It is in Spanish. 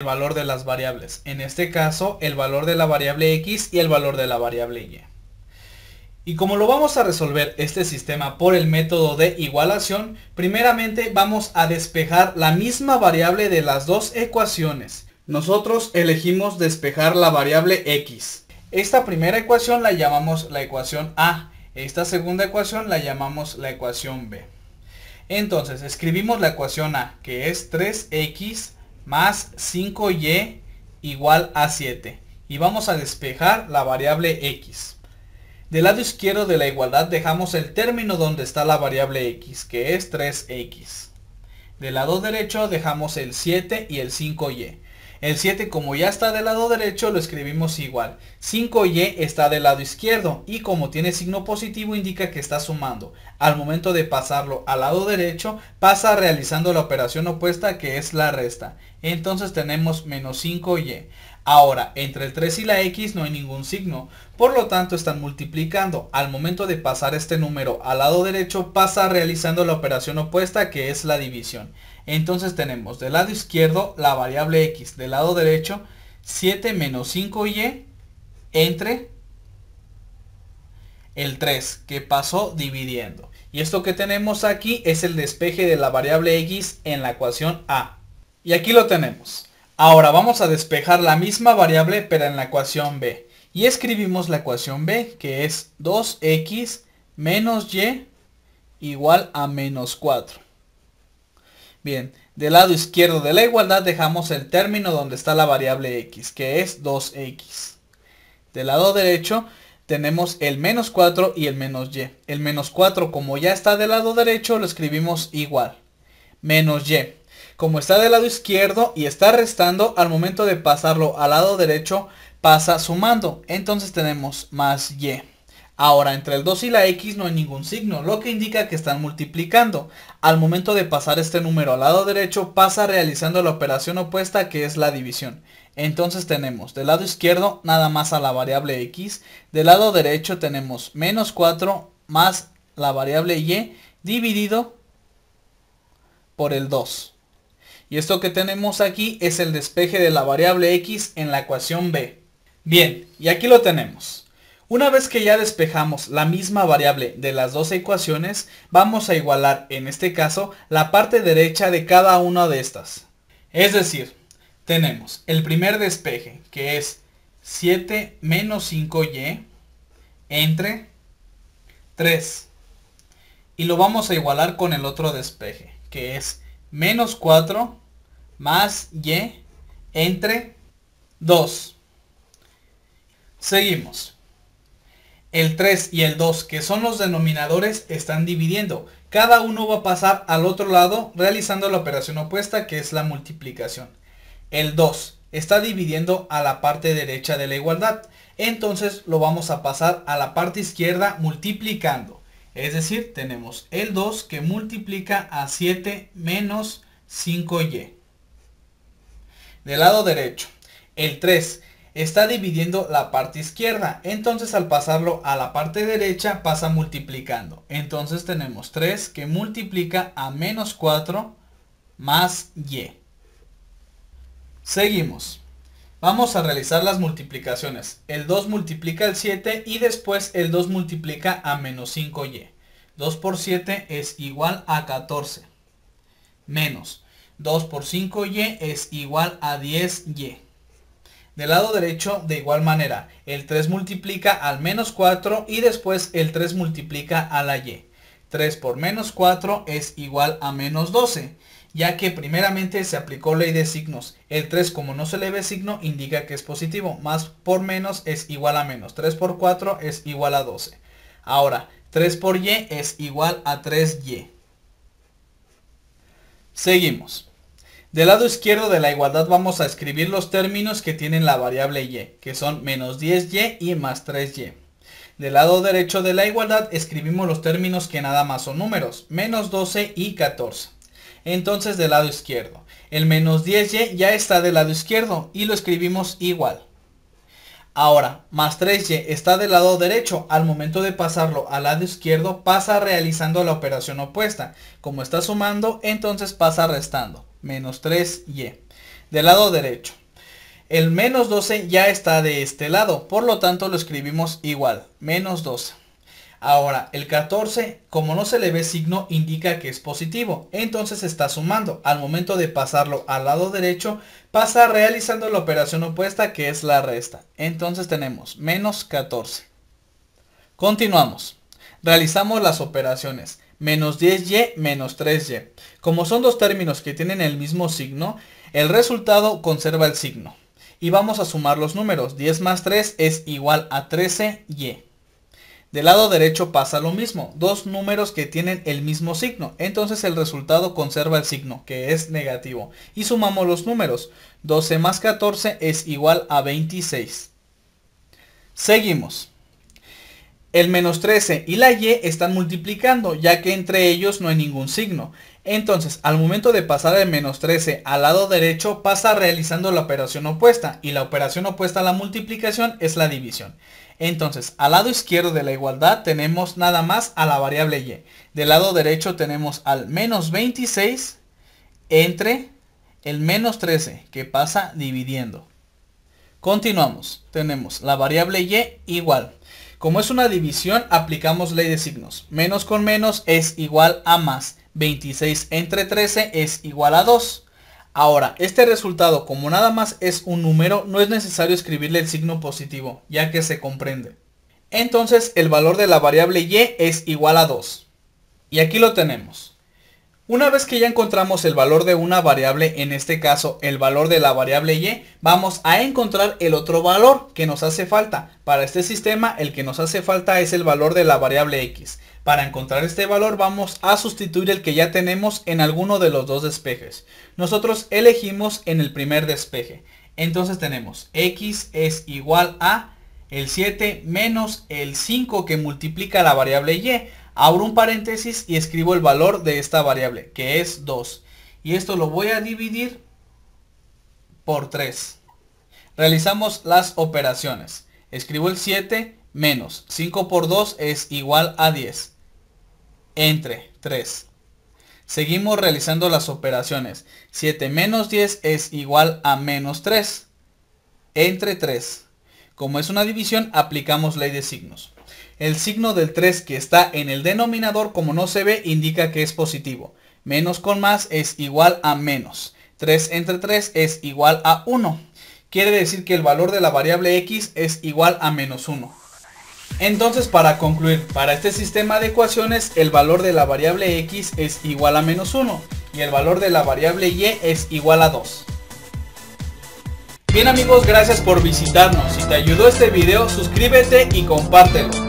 el valor de las variables. En este caso, el valor de la variable X y el valor de la variable Y. Y como lo vamos a resolver este sistema por el método de igualación, primeramente vamos a despejar la misma variable de las dos ecuaciones. Nosotros elegimos despejar la variable X. Esta primera ecuación la llamamos la ecuación A. Esta segunda ecuación la llamamos la ecuación B. Entonces escribimos la ecuación A, que es 3x más 5y e igual a 7. Y vamos a despejar la variable x. Del lado izquierdo de la igualdad dejamos el término donde está la variable x, que es 3x. Del lado derecho dejamos el 7 y el 5y. El 7 como ya está del lado derecho lo escribimos igual. 5y está del lado izquierdo y como tiene signo positivo indica que está sumando. Al momento de pasarlo al lado derecho pasa realizando la operación opuesta que es la resta. Entonces tenemos menos 5y. Ahora, entre el 3 y la x no hay ningún signo, por lo tanto están multiplicando. Al momento de pasar este número al lado derecho pasa realizando la operación opuesta que es la división. Entonces tenemos del lado izquierdo la variable x, del lado derecho 7 menos 5y e entre el 3 que pasó dividiendo. Y esto que tenemos aquí es el despeje de la variable x en la ecuación a. Y aquí lo tenemos. Ahora vamos a despejar la misma variable pero en la ecuación b. Y escribimos la ecuación b que es 2x menos y igual a menos 4. Bien, del lado izquierdo de la igualdad dejamos el término donde está la variable x, que es 2x. Del lado derecho tenemos el menos 4 y el menos y. El menos 4 como ya está del lado derecho lo escribimos igual. Menos y. Como está del lado izquierdo y está restando, al momento de pasarlo al lado derecho pasa sumando. Entonces tenemos más y. Ahora, entre el 2 y la X no hay ningún signo, lo que indica que están multiplicando. Al momento de pasar este número al lado derecho, pasa realizando la operación opuesta que es la división. Entonces tenemos del lado izquierdo nada más a la variable X, del lado derecho tenemos menos 4 más la variable Y dividido por el 2. Y esto que tenemos aquí es el despeje de la variable X en la ecuación B. Bien, y aquí lo tenemos. Una vez que ya despejamos la misma variable de las dos ecuaciones, vamos a igualar en este caso la parte derecha de cada una de estas. Es decir, tenemos el primer despeje que es 7 menos 5y entre 3. Y lo vamos a igualar con el otro despeje que es menos 4 más y entre 2. Seguimos el 3 y el 2, que son los denominadores, están dividiendo. Cada uno va a pasar al otro lado realizando la operación opuesta que es la multiplicación. El 2 está dividiendo a la parte derecha de la igualdad. Entonces lo vamos a pasar a la parte izquierda multiplicando. Es decir, tenemos el 2 que multiplica a 7 menos 5y. Del lado derecho, el 3 está dividiendo la parte izquierda. Entonces al pasarlo a la parte derecha pasa multiplicando. Entonces tenemos 3 que multiplica a menos 4 más y. Seguimos. Vamos a realizar las multiplicaciones. El 2 multiplica el 7 y después el 2 multiplica a menos 5y. 2 por 7 es igual a 14. Menos 2 por 5y es igual a 10y. Del lado derecho de igual manera, el 3 multiplica al menos 4 y después el 3 multiplica a la y. 3 por menos 4 es igual a menos 12, ya que primeramente se aplicó ley de signos. El 3 como no se le ve signo indica que es positivo, más por menos es igual a menos. 3 por 4 es igual a 12. Ahora, 3 por y es igual a 3y. Seguimos. Del lado izquierdo de la igualdad vamos a escribir los términos que tienen la variable y, que son menos 10y y más 3y. Del lado derecho de la igualdad escribimos los términos que nada más son números, menos 12 y 14. Entonces del lado izquierdo, el menos 10y ya está del lado izquierdo y lo escribimos igual. Ahora, más 3y está del lado derecho, al momento de pasarlo al lado izquierdo pasa realizando la operación opuesta. Como está sumando, entonces pasa restando menos 3y del lado derecho. El menos 12 ya está de este lado, por lo tanto lo escribimos igual, menos 12. Ahora, el 14, como no se le ve signo, indica que es positivo, entonces está sumando. Al momento de pasarlo al lado derecho, pasa realizando la operación opuesta que es la resta. Entonces tenemos menos 14. Continuamos. Realizamos las operaciones menos 10y menos 3y. Como son dos términos que tienen el mismo signo, el resultado conserva el signo. Y vamos a sumar los números. 10 más 3 es igual a 13y. Del lado derecho pasa lo mismo, dos números que tienen el mismo signo, entonces el resultado conserva el signo, que es negativo. Y sumamos los números, 12 más 14 es igual a 26. Seguimos. El menos 13 y la y están multiplicando, ya que entre ellos no hay ningún signo. Entonces, al momento de pasar el menos 13 al lado derecho, pasa realizando la operación opuesta, y la operación opuesta a la multiplicación es la división. Entonces, al lado izquierdo de la igualdad tenemos nada más a la variable y. Del lado derecho tenemos al menos 26 entre el menos 13, que pasa dividiendo. Continuamos. Tenemos la variable y igual. Como es una división, aplicamos ley de signos. Menos con menos es igual a más. 26 entre 13 es igual a 2. Ahora, este resultado, como nada más es un número, no es necesario escribirle el signo positivo, ya que se comprende. Entonces, el valor de la variable y es igual a 2. Y aquí lo tenemos. Una vez que ya encontramos el valor de una variable, en este caso el valor de la variable y, vamos a encontrar el otro valor que nos hace falta. Para este sistema el que nos hace falta es el valor de la variable x. Para encontrar este valor vamos a sustituir el que ya tenemos en alguno de los dos despejes. Nosotros elegimos en el primer despeje. Entonces tenemos x es igual a el 7 menos el 5 que multiplica la variable y. Abro un paréntesis y escribo el valor de esta variable, que es 2. Y esto lo voy a dividir por 3. Realizamos las operaciones. Escribo el 7 menos 5 por 2 es igual a 10. Entre 3. Seguimos realizando las operaciones. 7 menos 10 es igual a menos 3. Entre 3. Como es una división, aplicamos ley de signos. El signo del 3 que está en el denominador como no se ve indica que es positivo. Menos con más es igual a menos. 3 entre 3 es igual a 1. Quiere decir que el valor de la variable x es igual a menos 1. Entonces para concluir, para este sistema de ecuaciones el valor de la variable x es igual a menos 1 y el valor de la variable y es igual a 2. Bien amigos, gracias por visitarnos. Si te ayudó este video, suscríbete y compártelo.